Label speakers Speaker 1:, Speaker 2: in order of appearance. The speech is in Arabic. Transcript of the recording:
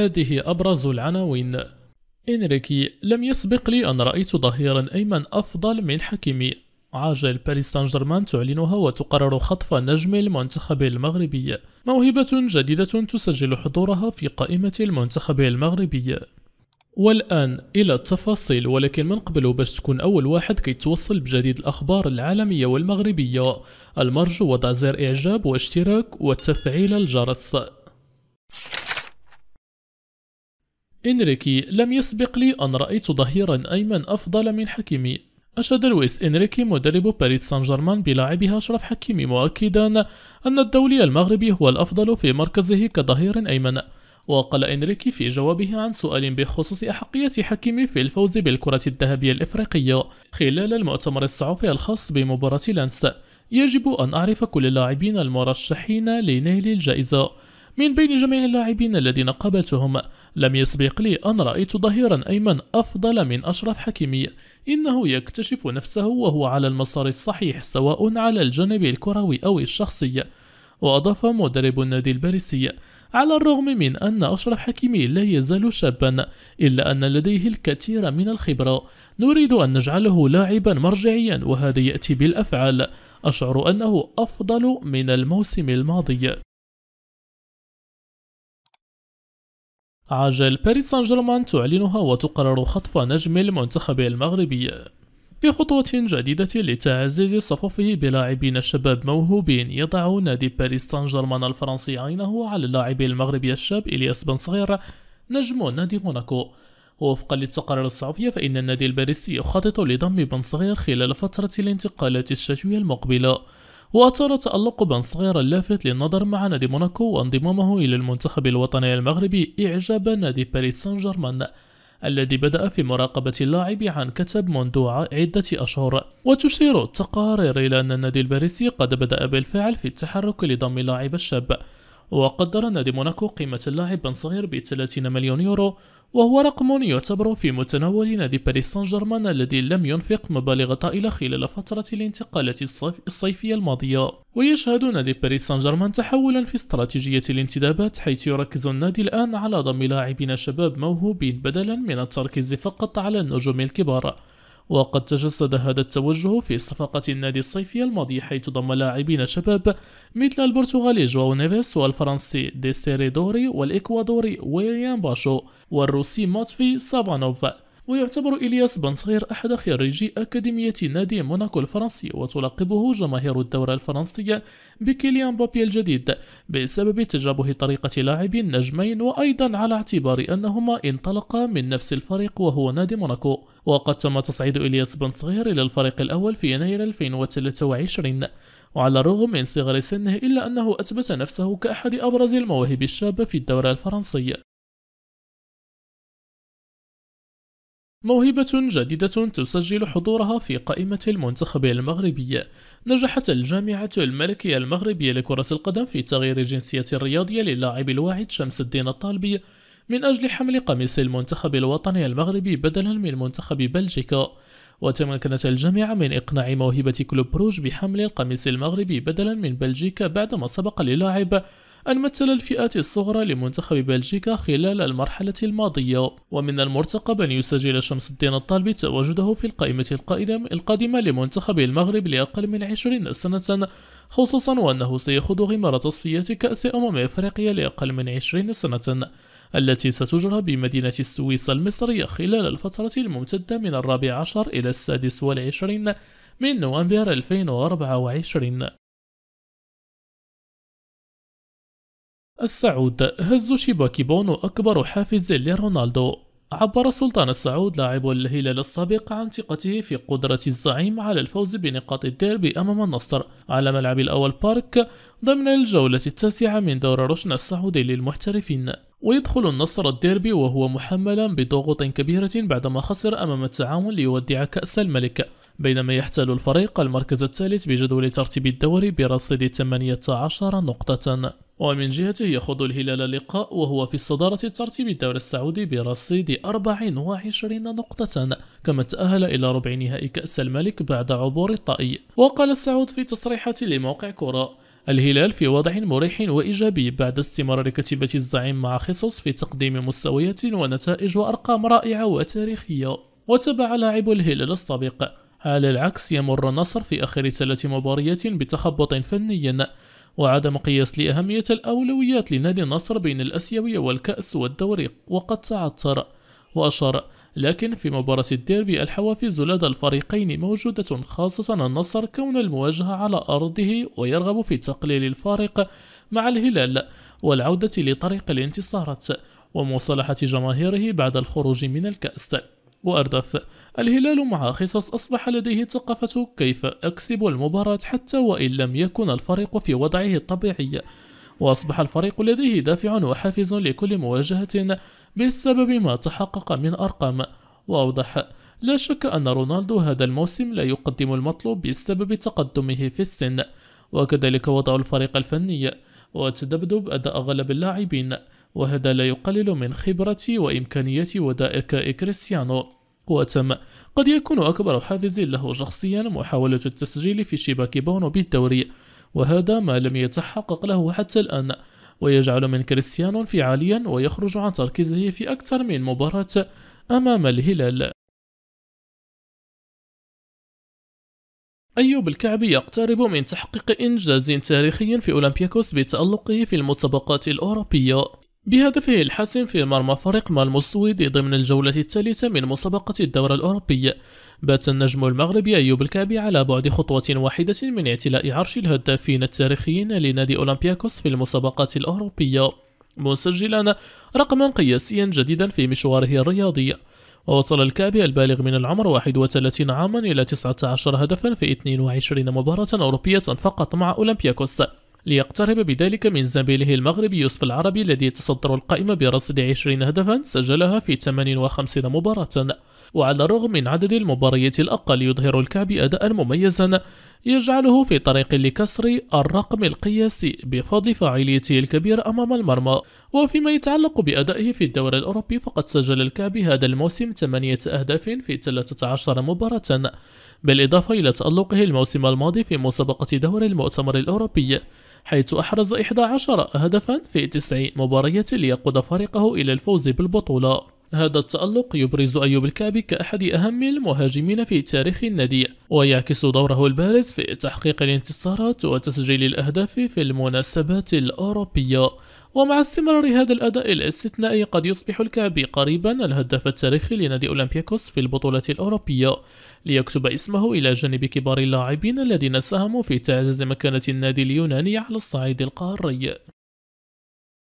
Speaker 1: هذه أبرز العناوين إنريكي لم يسبق لي أن رأيت ظهيرا أيمن أفضل من حكيمي عاجل باريس سان جيرمان تعلنها وتقرر خطف نجم المنتخب المغربي موهبة جديدة تسجل حضورها في قائمة المنتخب المغربي والآن إلى التفاصيل ولكن من قبل باش تكون أول واحد كي توصل بجديد الأخبار العالمية والمغربية المرجو وضع زر إعجاب واشتراك وتفعيل الجرس إنريكي لم يسبق لي أن رأيت ظهيرا أيمن أفضل من حكيمي أشاد لويس إنريكي مدرب باريس سان جيرمان بلاعبه أشرف حكيمي مؤكدا أن الدولي المغربي هو الأفضل في مركزه كظهير أيمن وقال إنريكي في جوابه عن سؤال بخصوص أحقية حكيمي في الفوز بالكرة الذهبية الإفريقية خلال المؤتمر الصحفي الخاص بمباراة لانس يجب أن أعرف كل اللاعبين المرشحين لنيل الجائزة من بين جميع اللاعبين الذين قابلتهم لم يسبق لي أن رأيت ظهيرا أيمن أفضل من أشرف حكيمي إنه يكتشف نفسه وهو على المسار الصحيح سواء على الجانب الكروي أو الشخصي وأضاف مدرب النادي الباريسي على الرغم من أن أشرف حكيمي لا يزال شابا إلا أن لديه الكثير من الخبرة نريد أن نجعله لاعبا مرجعيا وهذا يأتي بالأفعال أشعر أنه أفضل من الموسم الماضي عجل باريس سان جيرمان تعلنها وتقرر خطف نجم المنتخب المغربي بخطوة جديدة لتعزيز صفوفه بلاعبين شباب موهوبين يضع نادي باريس سان جيرمان الفرنسي عينه على اللاعب المغربي الشاب إلياس بن صغير نجم نادي موناكو وفقا للتقارير الصحفية فإن النادي الباريسي يخطط لضم بن صغير خلال فترة الانتقالات الشتوية المقبلة وأثار تألق صغيرا لافت للنظر مع نادي موناكو وانضمامه إلى المنتخب الوطني المغربي إعجاب نادي باريس سان جيرمان الذي بدأ في مراقبة اللاعب عن كتب منذ عدة أشهر وتشير التقارير إلى أن النادي الباريسي قد بدأ بالفعل في التحرك لضم اللاعب الشاب وقدر نادي موناكو قيمة اللاعب بن صغير ب 30 مليون يورو وهو رقم يعتبر في متناول نادي باريس سان جيرمان الذي لم ينفق مبالغ طائلة خلال فترة الانتقالات الصيفية الماضية ويشهد نادي باريس سان جيرمان تحولا في استراتيجية الانتدابات حيث يركز النادي الآن على ضم لاعبين شباب موهوبين بدلا من التركيز فقط على النجوم الكبار وقد تجسد هذا التوجه في صفقة النادي الصيفي الماضي حيث ضم لاعبين شباب مثل البرتغالي جواو نيفيس والفرنسي دوري والإكوادوري ويليام باشو والروسي ماتفي سافانوف ويعتبر إلياس بن صغير أحد خريجي أكاديمية نادي موناكو الفرنسي وتلقبه جماهير الدورة الفرنسية بكيليان بابي الجديد بسبب تجابه طريقة لاعب النجمين وأيضا على اعتبار أنهما انطلقا من نفس الفريق وهو نادي موناكو وقد تم تصعيد إلياس بن صغير إلى الفريق الأول في يناير 2023 وعلى الرغم من صغر سنه إلا أنه أثبت نفسه كأحد أبرز المواهب الشابة في الدورة الفرنسية موهبة جديدة تسجل حضورها في قائمة المنتخب المغربي نجحت الجامعة الملكية المغربية لكرة القدم في تغيير جنسية الرياضية للاعب الواعد شمس الدين الطالبي من أجل حمل قميص المنتخب الوطني المغربي بدلا من منتخب بلجيكا وتمكنت الجامعة من إقناع موهبة كلوب بروج بحمل القميص المغربي بدلا من بلجيكا بعدما سبق للاعب أن مثل الفئات الصغرى لمنتخب بلجيكا خلال المرحلة الماضية ومن المرتقب أن يسجل شمس الدين الطالبي تواجده في القائمة القادمة لمنتخب المغرب لأقل من 20 سنة خصوصا وأنه سيخوض غمار تصفيات كأس أمم أفريقيا لأقل من 20 سنة التي ستجرى بمدينة السويس المصرية خلال الفترة الممتدة من الرابع عشر إلى السادس والعشرين من نوفمبر 2024 السعود هز بونو أكبر حافز لرونالدو عبر سلطان السعود لاعب الهلال السابق عن ثقته في قدرة الزعيم على الفوز بنقاط الديربي أمام النصر على ملعب الأول بارك ضمن الجولة التاسعة من دور رشن السعودي للمحترفين ويدخل النصر الديربي وهو محملا بضغوط كبيرة بعدما خسر أمام التعاون ليودع كأس الملك بينما يحتل الفريق المركز الثالث بجدول ترتيب الدوري برصيد 18 نقطة ومن جهته يخوض الهلال اللقاء وهو في الصدارة الترتيب الدوري السعودي برصيد 24 نقطة كما تأهل إلى ربع نهائي كأس الملك بعد عبور الطائي وقال السعود في تصريحة لموقع كرة الهلال في وضع مريح وإيجابي بعد استمرار كتيبة الزعيم مع خصص في تقديم مستويات ونتائج وأرقام رائعة وتاريخية وتبع لاعب الهلال السابق على العكس يمر النصر في آخر ثلاث مباريات بتخبط فني وعدم قياس لأهمية الأولويات لنادي النصر بين الأسيوية والكأس والدوري وقد تعثر وأشار لكن في مباراة الديربي الحوافز لدى الفريقين موجودة خاصة النصر كون المواجهة على أرضه ويرغب في تقليل الفارق مع الهلال والعودة لطريق الانتصارات ومصالحة جماهيره بعد الخروج من الكأس وأردف الهلال مع خصص أصبح لديه ثقافة كيف أكسب المباراة حتى وإن لم يكن الفريق في وضعه الطبيعي وأصبح الفريق لديه دافع وحافز لكل مواجهة بسبب ما تحقق من أرقام وأوضح لا شك أن رونالدو هذا الموسم لا يقدم المطلوب بسبب تقدمه في السن وكذلك وضع الفريق الفني وتذبذب أداء أغلب اللاعبين وهذا لا يقلل من خبرتي وإمكانيتي ودائك كريستيانو وتم قد يكون أكبر حافز له شخصيا محاولة التسجيل في شباك بونو بالدوري وهذا ما لم يتحقق له حتى الآن ويجعل من كريستيانو انفعاليا ويخرج عن تركيزه في أكثر من مباراة أمام الهلال أيوب الكعبي يقترب من تحقيق إنجاز تاريخي في أولمبياكوس بتألقه في المسابقات الأوروبية بهدفه الحاسم في مرمى فريق مالمو السويدي ضمن الجولة الثالثة من مسابقة الدورة الأوروبية بات النجم المغربي أيوب الكعبي على بعد خطوة واحدة من اعتلاء عرش الهدافين التاريخيين لنادي أولمبياكوس في المسابقات الأوروبية مسجلا رقما قياسيا جديدا في مشواره الرياضي ووصل الكعبي البالغ من العمر 31 عاما إلى 19 هدفا في 22 مباراة أوروبية فقط مع أولمبياكوس ليقترب بذلك من زميله المغربي يوسف العربي الذي يتصدر القائمة برصد 20 هدفا سجلها في 58 مباراة وعلى الرغم من عدد المباريات الأقل يظهر الكعبي أداء مميزا يجعله في طريق لكسر الرقم القياسي بفضل فاعليته الكبيرة أمام المرمى وفيما يتعلق بأدائه في الدوري الأوروبي فقد سجل الكعبي هذا الموسم 8 أهداف في 13 مباراة بالإضافة إلى تألقه الموسم الماضي في مسابقة دوري المؤتمر الأوروبي حيث أحرز 11 هدفا في 9 مباريات ليقود فريقه إلى الفوز بالبطولة هذا التألق يبرز أيوب الكعبي كأحد أهم المهاجمين في تاريخ النادي ويعكس دوره البارز في تحقيق الانتصارات وتسجيل الأهداف في المناسبات الأوروبية ومع استمرار هذا الأداء الاستثنائي قد يصبح الكعبي قريبا الهداف التاريخي لنادي أولمبياكوس في البطولة الأوروبية ليكتب اسمه إلى جانب كبار اللاعبين الذين ساهموا في تعزيز مكانة النادي اليوناني على الصعيد القاري